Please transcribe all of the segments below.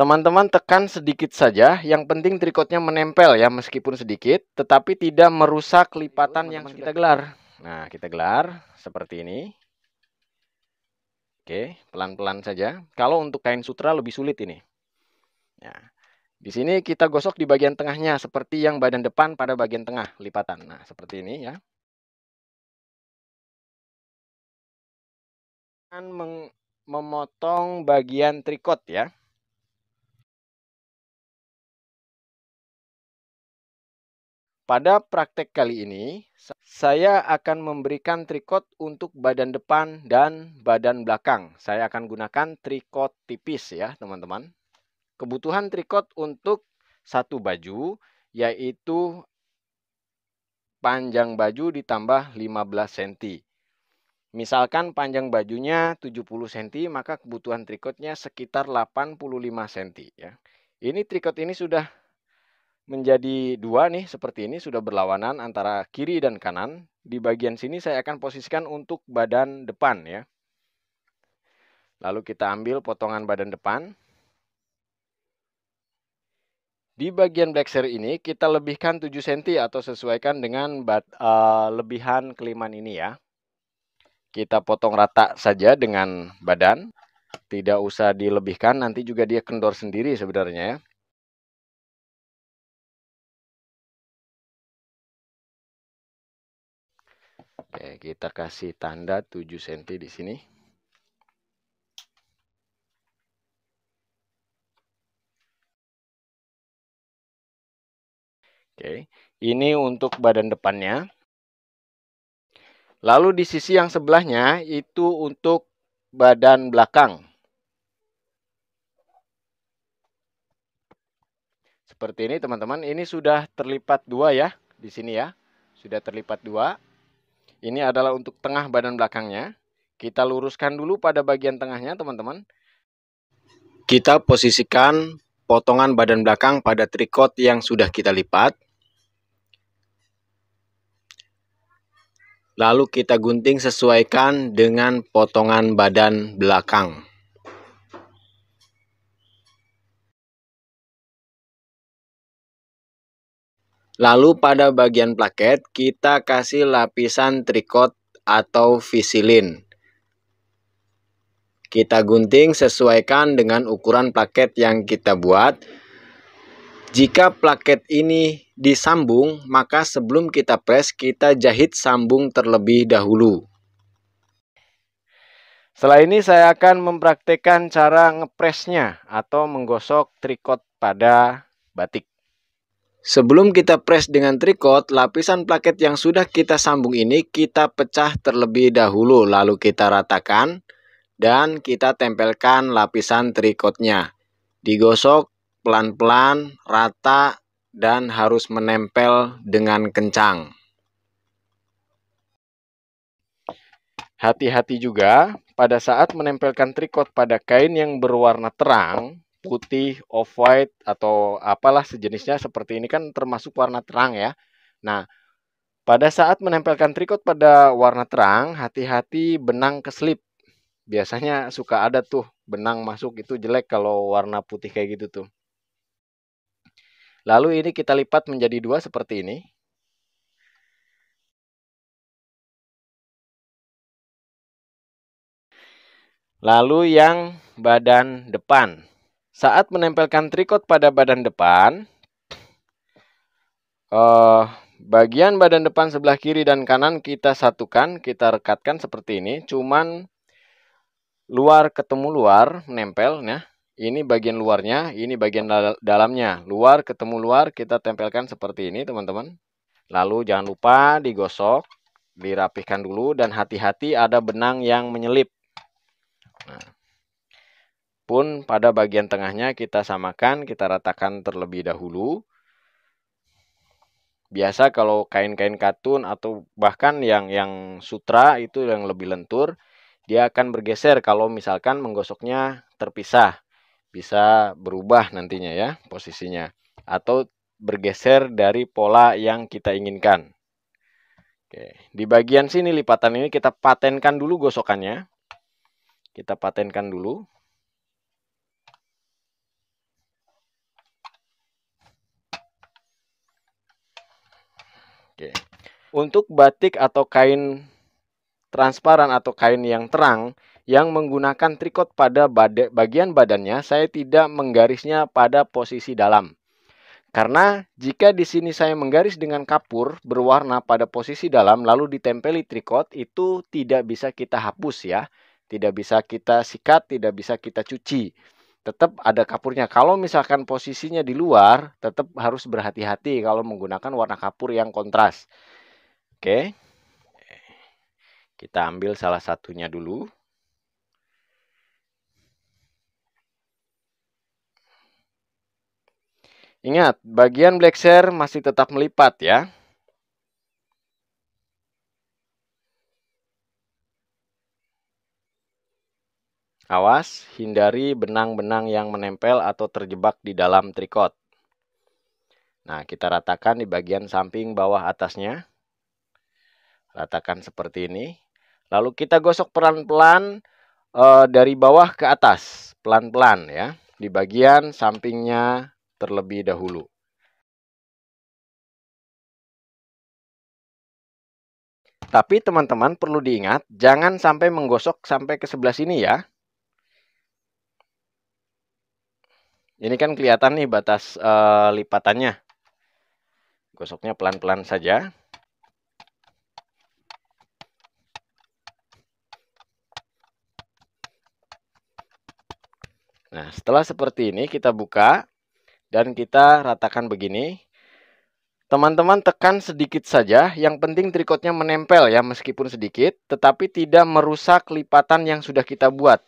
Teman-teman tekan sedikit saja, yang penting trikotnya menempel ya meskipun sedikit, tetapi tidak merusak lipatan Lalu, yang teman yang kita gelar. Nah, kita gelar seperti ini. Oke, pelan-pelan saja. Kalau untuk kain sutra lebih sulit ini. Ya. Di sini kita gosok di bagian tengahnya seperti yang badan depan pada bagian tengah lipatan. Nah, seperti ini ya. Memotong bagian trikot ya. Pada praktek kali ini, saya akan memberikan trikot untuk badan depan dan badan belakang. Saya akan gunakan trikot tipis ya, teman-teman. Kebutuhan trikot untuk satu baju yaitu panjang baju ditambah 15 cm. Misalkan panjang bajunya 70 cm, maka kebutuhan trikotnya sekitar 85 cm ya. Ini trikot ini sudah menjadi dua nih seperti ini sudah berlawanan antara kiri dan kanan. Di bagian sini saya akan posisikan untuk badan depan ya. Lalu kita ambil potongan badan depan. Di bagian black blackser ini kita lebihkan 7 cm atau sesuaikan dengan bat, uh, lebihan keliman ini ya. Kita potong rata saja dengan badan. Tidak usah dilebihkan, nanti juga dia kendor sendiri sebenarnya ya. Oke, kita kasih tanda 7 cm di sini. Oke, ini untuk badan depannya. Lalu di sisi yang sebelahnya itu untuk badan belakang. Seperti ini teman-teman, ini sudah terlipat dua ya di sini ya. Sudah terlipat dua. Ini adalah untuk tengah badan belakangnya. Kita luruskan dulu pada bagian tengahnya, teman-teman. Kita posisikan potongan badan belakang pada trikot yang sudah kita lipat. Lalu kita gunting sesuaikan dengan potongan badan belakang. Lalu pada bagian plaket kita kasih lapisan trikot atau visilin. Kita gunting sesuaikan dengan ukuran plaket yang kita buat. Jika plaket ini disambung, maka sebelum kita pres, kita jahit sambung terlebih dahulu. Setelah ini saya akan mempraktekkan cara ngepresnya atau menggosok trikot pada batik. Sebelum kita press dengan trikot, lapisan plaket yang sudah kita sambung ini kita pecah terlebih dahulu lalu kita ratakan dan kita tempelkan lapisan trikotnya. Digosok pelan-pelan, rata, dan harus menempel dengan kencang. Hati-hati juga pada saat menempelkan trikot pada kain yang berwarna terang, putih, off white atau apalah sejenisnya seperti ini kan termasuk warna terang ya. Nah, pada saat menempelkan trikot pada warna terang, hati-hati benang keslip. Biasanya suka ada tuh benang masuk itu jelek kalau warna putih kayak gitu tuh. Lalu ini kita lipat menjadi dua seperti ini. Lalu yang badan depan. Saat menempelkan trikot pada badan depan, eh, bagian badan depan sebelah kiri dan kanan kita satukan, kita rekatkan seperti ini. Cuman luar ketemu luar, menempel. Ya. ini bagian luarnya, ini bagian dal dalamnya. Luar ketemu luar, kita tempelkan seperti ini, teman-teman. Lalu jangan lupa digosok, dirapihkan dulu, dan hati-hati ada benang yang menyelip. Nah pun pada bagian tengahnya kita samakan, kita ratakan terlebih dahulu. Biasa kalau kain-kain katun atau bahkan yang yang sutra itu yang lebih lentur, dia akan bergeser kalau misalkan menggosoknya terpisah. Bisa berubah nantinya ya posisinya atau bergeser dari pola yang kita inginkan. Oke, di bagian sini lipatan ini kita patenkan dulu gosokannya. Kita patenkan dulu. Oke. Untuk batik atau kain transparan atau kain yang terang yang menggunakan trikot pada bade, bagian badannya, saya tidak menggarisnya pada posisi dalam. Karena jika di sini saya menggaris dengan kapur berwarna pada posisi dalam lalu ditempeli trikot itu tidak bisa kita hapus ya. Tidak bisa kita sikat, tidak bisa kita cuci tetap ada kapurnya. Kalau misalkan posisinya di luar, tetap harus berhati-hati kalau menggunakan warna kapur yang kontras. Oke. Kita ambil salah satunya dulu. Ingat, bagian black share masih tetap melipat ya. Awas, hindari benang-benang yang menempel atau terjebak di dalam trikot. Nah, kita ratakan di bagian samping bawah atasnya. Ratakan seperti ini. Lalu kita gosok pelan-pelan e, dari bawah ke atas. Pelan-pelan ya. Di bagian sampingnya terlebih dahulu. Tapi teman-teman perlu diingat, jangan sampai menggosok sampai ke sebelah sini ya. Ini kan kelihatan nih batas uh, lipatannya. Gosoknya pelan-pelan saja. Nah, setelah seperti ini kita buka dan kita ratakan begini. Teman-teman tekan sedikit saja, yang penting trikotnya menempel ya meskipun sedikit, tetapi tidak merusak lipatan yang sudah kita buat.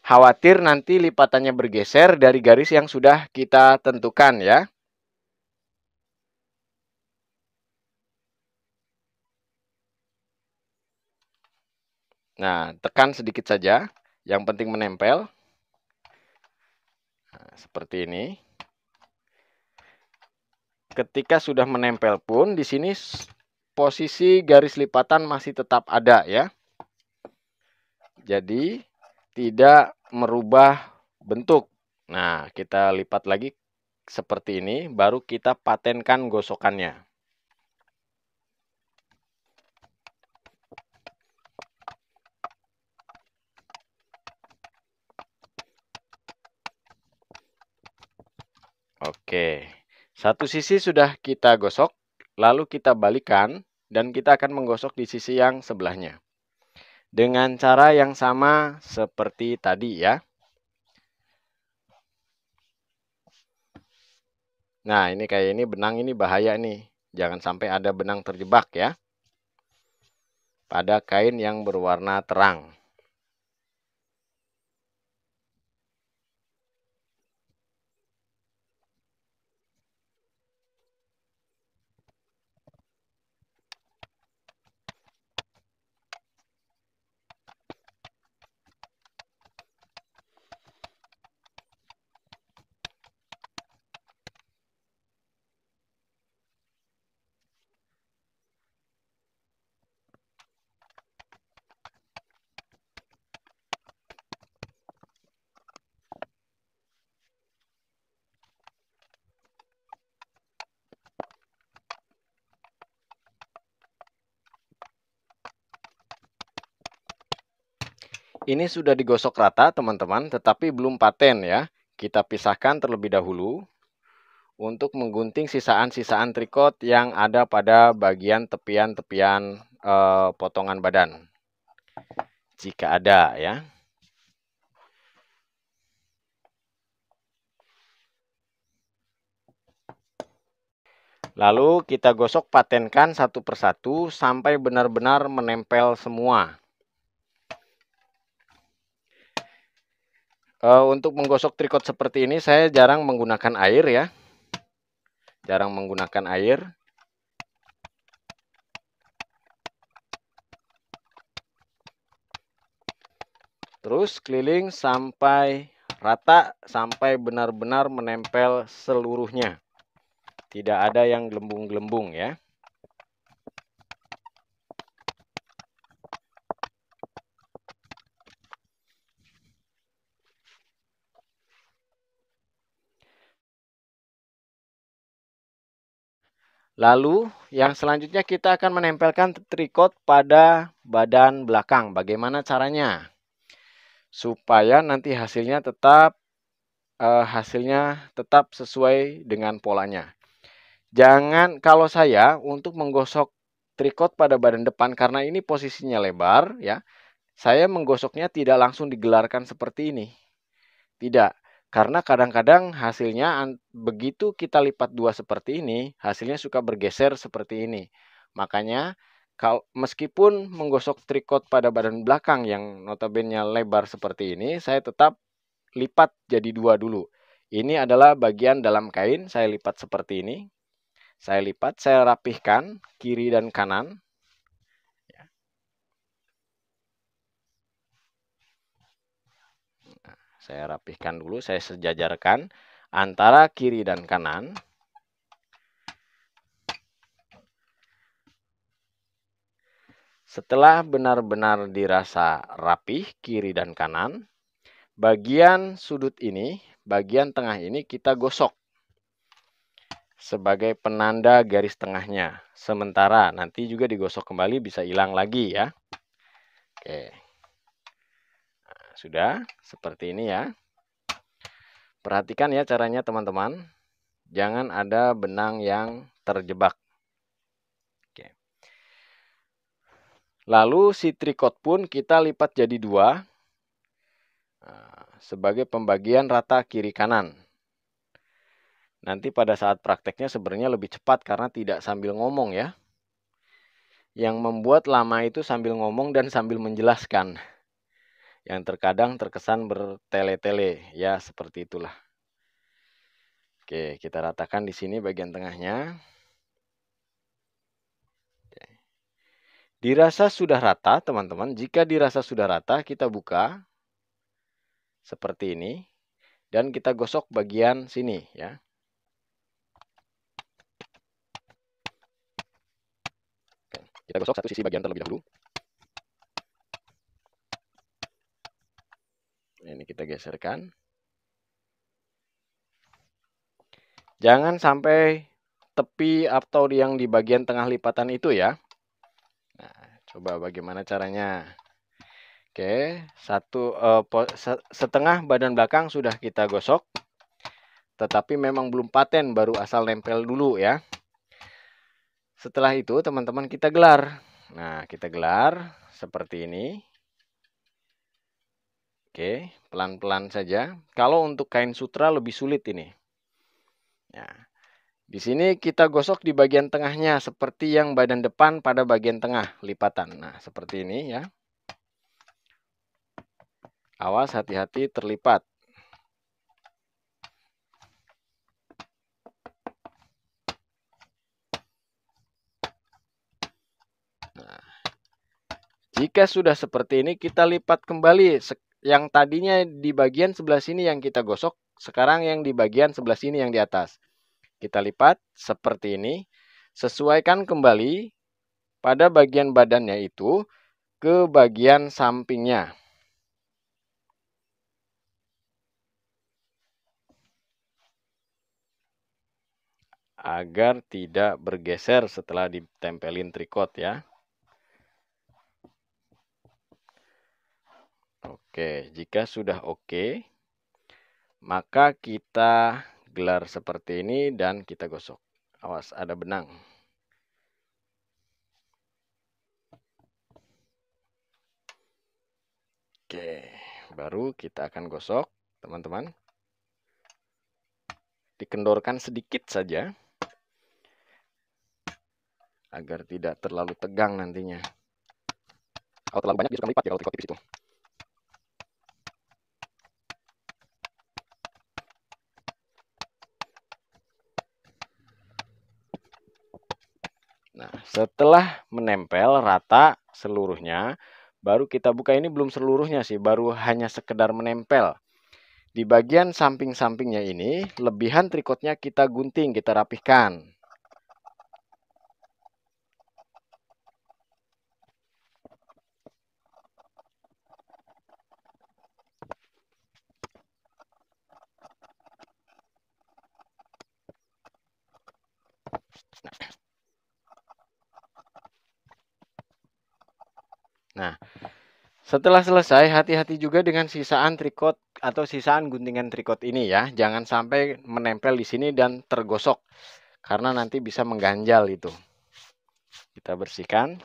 Khawatir nanti lipatannya bergeser dari garis yang sudah kita tentukan ya. Nah, tekan sedikit saja. Yang penting menempel. Nah, seperti ini. Ketika sudah menempel pun, di sini posisi garis lipatan masih tetap ada ya. Jadi, tidak merubah bentuk. Nah, kita lipat lagi seperti ini, baru kita patenkan gosokannya. Oke, satu sisi sudah kita gosok, lalu kita balikan dan kita akan menggosok di sisi yang sebelahnya dengan cara yang sama seperti tadi ya. Nah, ini kayak ini benang ini bahaya nih. Jangan sampai ada benang terjebak ya. Pada kain yang berwarna terang. Ini sudah digosok rata teman-teman, tetapi belum paten ya. Kita pisahkan terlebih dahulu untuk menggunting sisaan-sisaan trikot yang ada pada bagian tepian-tepian e, potongan badan. Jika ada ya. Lalu kita gosok patenkan satu persatu sampai benar-benar menempel semua. uh, untuk menggosok trikot seperti ini saya jarang menggunakan air ya. Jarang menggunakan air. Terus keliling sampai rata sampai benar-benar menempel seluruhnya. Tidak ada yang gelembung-gelembung ya. Lalu yang selanjutnya kita akan menempelkan trikot pada badan belakang. Bagaimana caranya? Supaya nanti hasilnya tetap eh, hasilnya tetap sesuai dengan polanya. Jangan kalau saya untuk menggosok trikot pada badan depan karena ini posisinya lebar ya. Saya menggosoknya tidak langsung digelarkan seperti ini. Tidak, karena kadang-kadang hasilnya begitu kita lipat dua seperti ini, hasilnya suka bergeser seperti ini. Makanya kalau meskipun menggosok trikot pada badan belakang yang notabene lebar seperti ini, saya tetap lipat jadi dua dulu. Ini adalah bagian dalam kain, saya lipat seperti ini. Saya lipat, saya rapihkan kiri dan kanan. Saya rapihkan dulu, saya sejajarkan antara kiri dan kanan. Setelah benar-benar dirasa rapih kiri dan kanan, bagian sudut ini, bagian tengah ini kita gosok sebagai penanda garis tengahnya. Sementara nanti juga digosok kembali bisa hilang lagi ya. Oke. Sudah, seperti ini ya. Perhatikan ya caranya teman-teman. Jangan ada benang yang terjebak. Oke. Lalu si trikot pun kita lipat jadi dua eh, sebagai pembagian rata kiri kanan. Nanti pada saat prakteknya sebenarnya lebih cepat karena tidak sambil ngomong ya. Yang membuat lama itu sambil ngomong dan sambil menjelaskan yang terkadang terkesan bertele-tele. Ya, seperti itulah. Oke, kita ratakan di sini bagian tengahnya. Dirasa sudah rata, teman-teman. Jika dirasa sudah rata, kita buka seperti ini dan kita gosok bagian sini ya. Kita gosok satu sisi bagian terlebih dahulu. ini kita geserkan. Jangan sampai tepi atau yang di bagian tengah lipatan itu ya. Nah, coba bagaimana caranya. Oke, satu eh, setengah badan belakang sudah kita gosok. Tetapi memang belum paten, baru asal nempel dulu ya. Setelah itu teman-teman kita gelar. Nah, kita gelar seperti ini. Oke, pelan-pelan saja. Kalau untuk kain sutra lebih sulit ini. Ya. di sini kita gosok di bagian tengahnya seperti yang badan depan pada bagian tengah lipatan. Nah, seperti ini ya. Awas hati-hati terlipat. Nah, jika sudah seperti ini kita lipat kembali yang tadinya di bagian sebelah sini yang kita gosok, sekarang yang di bagian sebelah sini yang di atas. Kita lipat seperti ini. Sesuaikan kembali pada bagian badannya itu ke bagian sampingnya. Agar tidak bergeser setelah ditempelin trikot ya. Oke, jika sudah oke, maka kita gelar seperti ini dan kita gosok. Awas, ada benang. Oke, baru kita akan gosok, teman-teman. Dikendorkan sedikit saja agar tidak terlalu tegang nantinya. Kalau terlalu banyak bisa melipat ya kalau tipis itu. Setelah menempel rata seluruhnya, baru kita buka ini belum seluruhnya sih, baru hanya sekedar menempel. Di bagian samping-sampingnya ini, lebihan trikotnya kita gunting, kita rapihkan. Nah, setelah selesai, hati-hati juga dengan sisaan trikot atau sisaan guntingan trikot ini ya. Jangan sampai menempel di sini dan tergosok. Karena nanti bisa mengganjal itu. Kita bersihkan.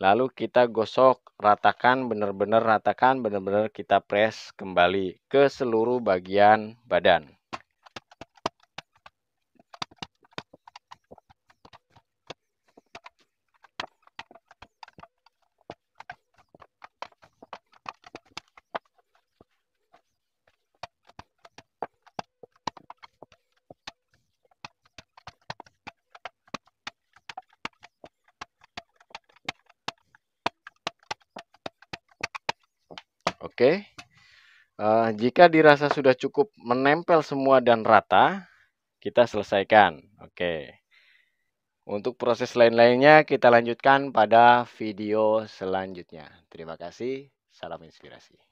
Lalu kita gosok, ratakan, benar-benar ratakan, benar-benar kita press kembali ke seluruh bagian badan. Oke. Uh, jika dirasa sudah cukup menempel semua dan rata, kita selesaikan. Oke. Untuk proses lain-lainnya kita lanjutkan pada video selanjutnya. Terima kasih. Salam inspirasi.